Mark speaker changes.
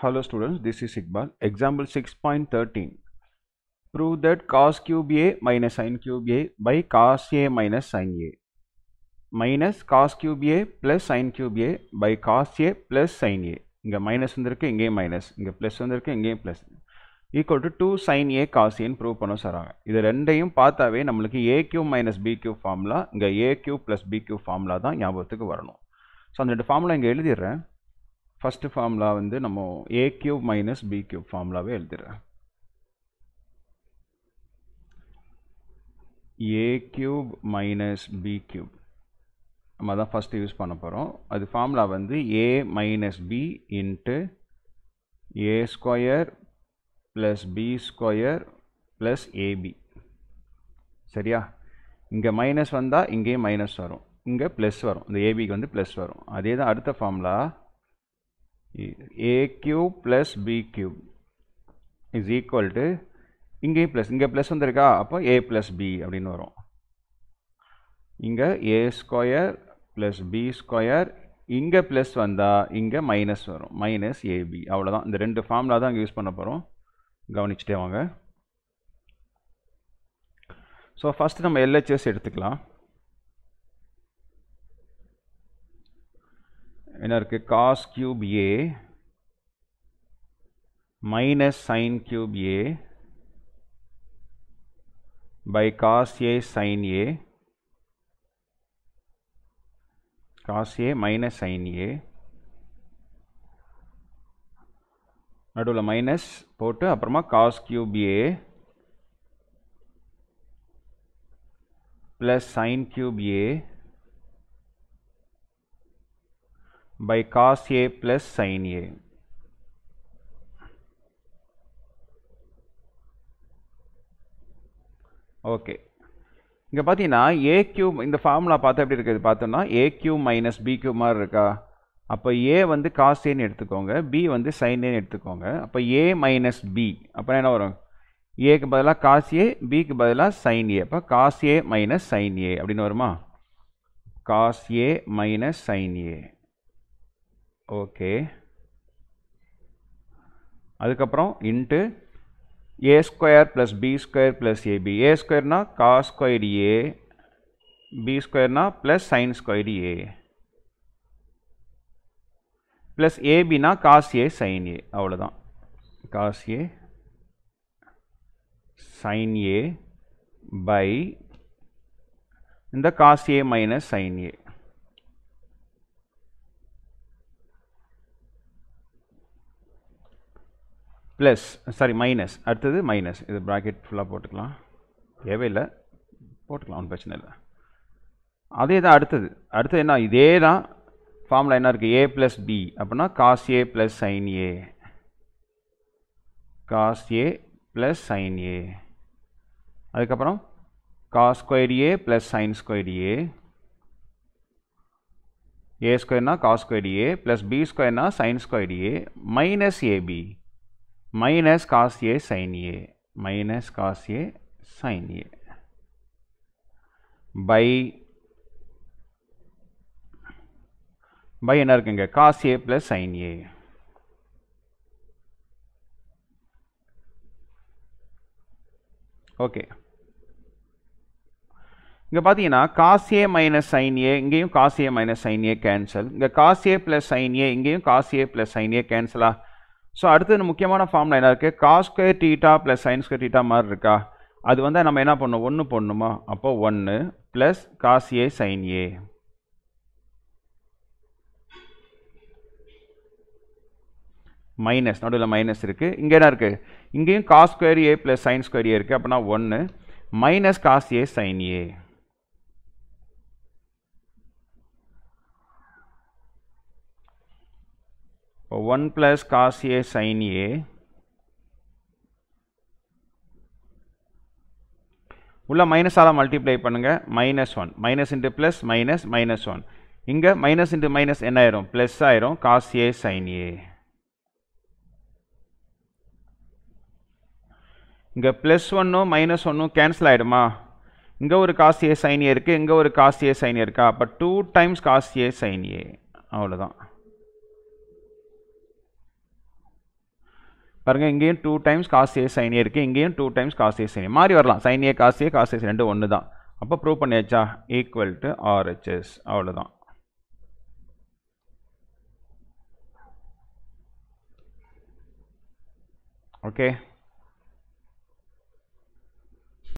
Speaker 1: Hello students, this is Iqbal. Example 6.13. Prove that cos cube A minus sin cube A by cos A minus sin A minus cos cube A plus sin cube A by cos A plus sin A. இங்க minus வந்திருக்கு இங்கே minus இங்க plus வந்திருக்கு இங்கே plus equal to 2 sin a cos a prove பண்ணும் சராங்க இது ரெண்டையும் பார்த்தாவே நம்மலுக்கு a cube minus b cube formula இங்க a cube plus b cube formula தான் ஞாபகத்துக்கு வரணும் ஸோ அந்த ரெண்டு ஃபார்முலா இங்கே எழுதிடுறேன் ஃபஸ்ட்டு ஃபார்முலா வந்து நம்ம a cube minus b cube ஃபார்முலாவே வே A a minus B b நம்ம தான் ஃபஸ்ட்டு யூஸ் பண்ண போகிறோம் அது ஃபார்முலா வந்து A minus B into A square plus B square plus AB சரியா இங்கே மைனஸ் வந்தால் இங்கே மைனஸ் வரும் இங்கே ப்ளஸ் வரும் இந்த ஏபிக்கு வந்து ப்ளஸ் வரும் அதே தான் அடுத்த formula a cube plus b cube is equal to இங்கேயும் ப்ளஸ் இங்கே ப்ளஸ் வந்திருக்கா அப்போ ஏ ப்ளஸ் பி அப்படின்னு வரும் இங்கே A square plus B square இங்கே ப்ளஸ் வந்தால் இங்கே மைனஸ் வரும் மைனஸ் ஏபி அவளதான் இந்த ரெண்டு ஃபார்முலா தான் யூஸ் பண்ண போகிறோம் கவனிச்சுட்டே வாங்க ஸோ ஃபஸ்ட்டு நம்ம எல்ஹெச்எஸ் எடுத்துக்கலாம் इनर के cos cube A minus sin cube A by cos A sin A cos A minus sin நடுவில் மைனஸ் போட்டு அப்புறமா cos cube A plus by cos A plus sin A. Okay இங்கே பார்த்தீங்கன்னா ஏ Q இந்த ஃபார்முலா பார்த்தா எப்படி இருக்குது பார்த்தோன்னா A cube minus B cube மாதிரி இருக்கா அப்போ ஏ வந்து காஸ் ஏன்னு எடுத்துக்கோங்க பி வந்து சைன் ஏன்னு எடுத்துக்கோங்க அப்போ ஏ மைனஸ் பி அப்போ என்ன வரும் ஏக்கு பதிலாக காஸ் ஏ பிக்கு பதிலாக சைன் ஏ அப்போ cos A minus sin A அப்படின்னு வருமா cos A minus sin A okay அதுக்கப்புறம் into A square plus B square plus AB A ஸ்கொயர்னா கா ஸ்கொயர் ஏ பி ஸ்கொயர்னா plus sin square A plus ஏபினா cos A sin A அவ்வளோதான் cos A sin A by இந்த cos A minus sin A plus sorry minus அடுத்தது minus இது bracket ஃபுல்லாக போட்டுக்கலாம் தேவையில்லை போட்டுக்கலாம் ஒன்றும் பிரச்சனை இல்லை அதே தான் அடுத்தது அடுத்தது என்ன இதே தான் ஃபார்முலா என்ன இருக்குது ஏ ப்ளஸ் பி அப்படின்னா cos A plus sin A cos A plus sin A அதுக்கப்புறம் cos square A plus sin square A A ஸ்கொயர்னா cos square A plus B ஸ்கொயர்னா sin square A minus AB minus cos A sin A minus cos A sin A by by என்ன இருக்குங்க cos A plus sin A okay இங்கே பார்த்தீங்கன்னா cos minus sin A இங்கேயும் cos minus sin A cancel இங்கே காசியே A plus sin A இங்கேயும் cos A plus sin A கேன்சலாக so அடுத்தது முக்கியமான ஃபார்ம்ல என்ன இருக்குது cos square theta plus sin square theta மாதிரி இருக்கா அது வந்து நம்ம என்ன பண்ணணும் ஒன்று போடணுமா அப்போ ஒன்று plus cos A sin A minus நடுவில் மைனஸ் இருக்குது இங்கே என்ன இருக்குது இங்கேயும் cos square A plus sin square A இருக்குது அப்படின்னா ஒன்று minus cos A sin A இப்போ one plus cos A sin A உள்ள மைனஸால் மல்டிப்ளை பண்ணுங்கள் minus one minus into plus minus minus one இங்கே மைனஸ் இன்ட்டு மைனஸ் என்ன ஆயிரும் ப்ளஸ் ஆயிரும் காஸ் ஏ சைன் ஏ இங்கே ப்ளஸ் ஒன்றும் மைனஸ் ஒன்றும் கேன்சல் ஆகிடுமா இங்கே ஒரு காஸ் ஏ சைன் ஏ இருக்குது இங்கே ஒரு காஸ் ஏ சைன் ஏ இருக்கா அப்போ two times cos A sin A அவ்வளோதான் பாருங்கள் இங்கேயும் டூ டைம்ஸ் காசு ஏ இருக்குது இங்கேயும் டூ டைம்ஸ் காசு ஏ சைன் மாறி வரலாம் சைனியே ஏ காசு ஏ காசு ரெண்டு ஒன்று தான் அப்போ ப்ரூவ் பண்ணியாச்சா ஈக்குவல் டு ஆர்ஹெச்எஸ் அவ்வளோதான் ஓகே